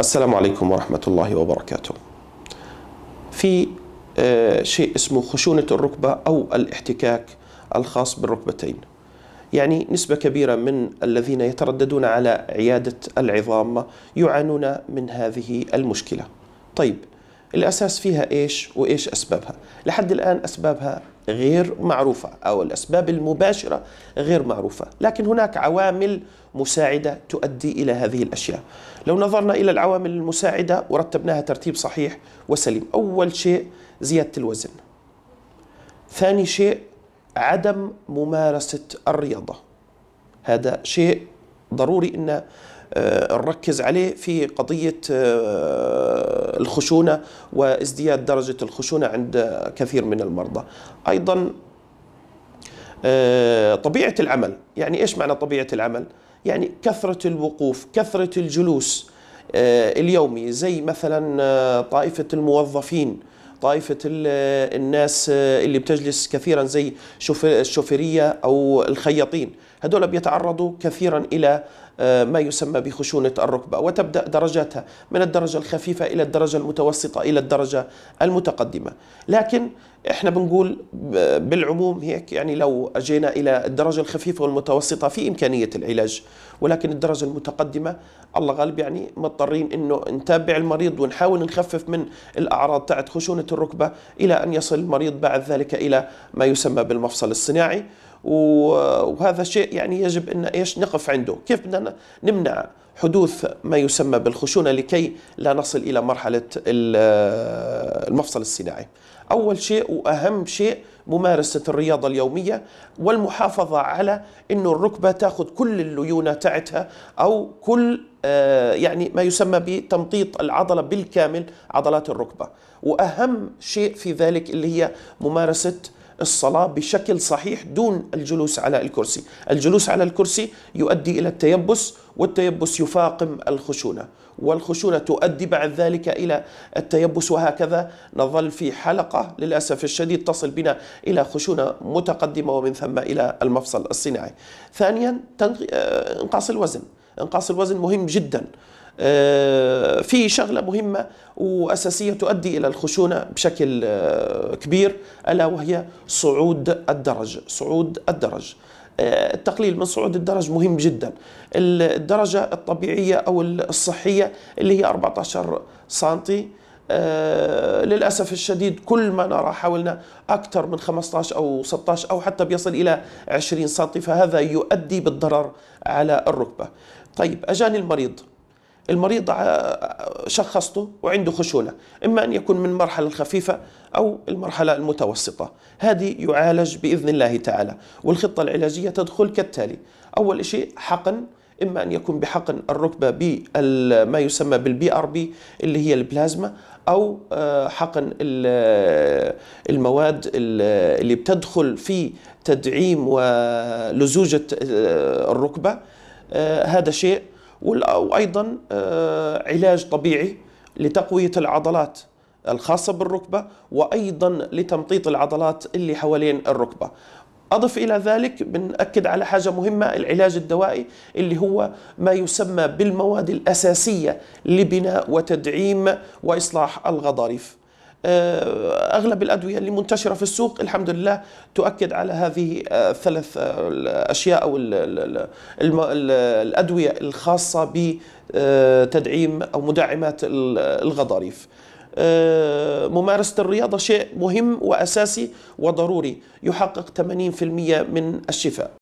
السلام عليكم ورحمة الله وبركاته في آه، شيء اسمه خشونة الركبة أو الاحتكاك الخاص بالركبتين يعني نسبة كبيرة من الذين يترددون على عيادة العظام يعانون من هذه المشكلة طيب الأساس فيها إيش وإيش أسبابها لحد الآن أسبابها غير معروفة أو الأسباب المباشرة غير معروفة لكن هناك عوامل مساعدة تؤدي إلى هذه الأشياء لو نظرنا إلى العوامل المساعدة ورتبناها ترتيب صحيح وسليم أول شيء زيادة الوزن ثاني شيء عدم ممارسة الرياضة هذا شيء ضروري أن آه، نركز عليه في قضية آه، الخشونة وازدياد درجة الخشونة عند كثير من المرضى أيضا آه، طبيعة العمل يعني إيش معنى طبيعة العمل؟ يعني كثرة الوقوف كثرة الجلوس اليومي زي مثلا طائفة الموظفين طائفة الناس اللي بتجلس كثيرا زي الشوفيرية أو الخياطين هذول بيتعرضوا كثيرا إلى آه، ما يسمى بخشونة الركبة وتبدأ درجاتها من الدرجة الخفيفة إلى الدرجة المتوسطة إلى الدرجة المتقدمة لكن احنا بنقول آه، بالعموم هيك يعني لو اجينا الى الدرجه الخفيفه والمتوسطه في امكانيه العلاج ولكن الدرجه المتقدمه الله غالب يعني مضطرين انه نتابع المريض ونحاول نخفف من الاعراض تاعت خشونه الركبه الى ان يصل المريض بعد ذلك الى ما يسمى بالمفصل الصناعي وهذا شيء يعني يجب ان ايش نقف عنده كيف بدنا نمنع حدوث ما يسمى بالخشونه لكي لا نصل الى مرحله المفصل الصناعي اول شيء واهم شيء ممارسه الرياضه اليوميه والمحافظه على انه الركبه تاخذ كل الليونه تاعتها او كل آه، يعني ما يسمى بتمطيط العضله بالكامل عضلات الركبه واهم شيء في ذلك اللي هي ممارسه الصلاة بشكل صحيح دون الجلوس على الكرسي الجلوس على الكرسي يؤدي إلى التيبس والتيبس يفاقم الخشونة والخشونة تؤدي بعد ذلك إلى التيبس وهكذا نظل في حلقة للأسف الشديد تصل بنا إلى خشونة متقدمة ومن ثم إلى المفصل الصناعي ثانيا آه، انقاص الوزن انقاص الوزن مهم جدا آه، في شغلة مهمة وأساسية تؤدي إلى الخشونة بشكل آه، كبير ألا وهي صعود الدرج صعود الدرج آه، التقليل من صعود الدرج مهم جدا الدرجة الطبيعية أو الصحية اللي هي 14 سنتي للأسف الشديد كل ما نرى حولنا أكثر من 15 أو 16 أو حتى بيصل إلى 20 سم فهذا يؤدي بالضرر على الركبة طيب أجاني المريض المريض شخصته وعنده خشونة إما أن يكون من المرحلة الخفيفة أو المرحلة المتوسطة هذه يعالج بإذن الله تعالى والخطة العلاجية تدخل كالتالي أول شيء حقن إما أن يكون بحقن الركبة بما يسمى بالبي ار بي اللي هي البلازما أو آه، حقن المواد اللي بتدخل في تدعيم ولزوجة آه، الركبة آه، هذا شيء وايضا آه، علاج طبيعي لتقويه العضلات الخاصه بالركبه وايضا لتمطيط العضلات اللي حوالين الركبه أضف إلى ذلك بنأكد على حاجة مهمة العلاج الدوائي اللي هو ما يسمى بالمواد الأساسية لبناء وتدعيم وإصلاح الغضاريف آه، اغلب الادويه اللي منتشره في السوق الحمد لله تؤكد على هذه الثلاث آه، آه، الاشياء او الادويه الخاصه بتدعيم او مدعمات الغضاريف. ممارسة الرياضة شيء مهم وأساسي وضروري يحقق 80% من الشفاء